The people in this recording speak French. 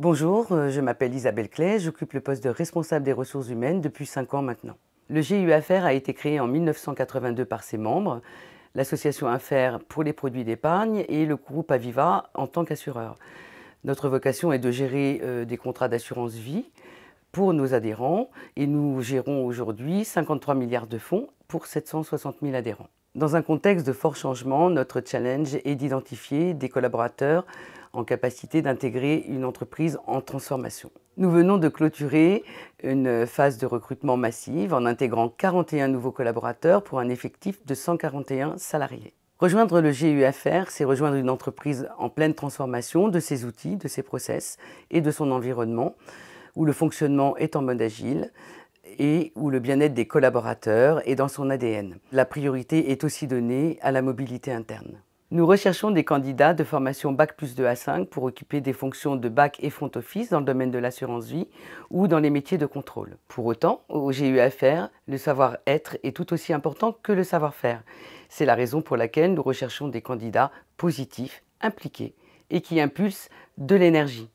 Bonjour, euh, je m'appelle Isabelle Clay, j'occupe le poste de responsable des ressources humaines depuis 5 ans maintenant. Le G.U.A.F.R a été créé en 1982 par ses membres, l'association Affaires pour les produits d'épargne et le groupe Aviva en tant qu'assureur. Notre vocation est de gérer euh, des contrats d'assurance vie pour nos adhérents et nous gérons aujourd'hui 53 milliards de fonds pour 760 000 adhérents. Dans un contexte de fort changement, notre challenge est d'identifier des collaborateurs en capacité d'intégrer une entreprise en transformation. Nous venons de clôturer une phase de recrutement massive en intégrant 41 nouveaux collaborateurs pour un effectif de 141 salariés. Rejoindre le GUFR, c'est rejoindre une entreprise en pleine transformation de ses outils, de ses process et de son environnement, où le fonctionnement est en mode agile et où le bien-être des collaborateurs est dans son ADN. La priorité est aussi donnée à la mobilité interne. Nous recherchons des candidats de formation Bac plus 2 à 5 pour occuper des fonctions de Bac et front office dans le domaine de l'assurance vie ou dans les métiers de contrôle. Pour autant, au GUFR, le savoir-être est tout aussi important que le savoir-faire. C'est la raison pour laquelle nous recherchons des candidats positifs, impliqués et qui impulsent de l'énergie.